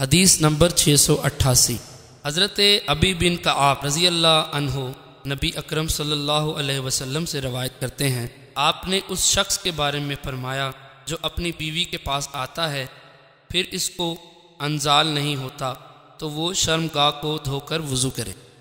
हदीस नंबर छः सौ अट्ठासी हज़रत अबी बिन आप रज़ी अल्लाह अनहो नबी अकरम सल्लल्लाहु अलैहि वसल्लम से रवायत करते हैं आपने उस शख्स के बारे में फरमाया जो अपनी बीवी के पास आता है फिर इसको अनजाल नहीं होता तो वो शर्मगाह को धोकर वज़ू करे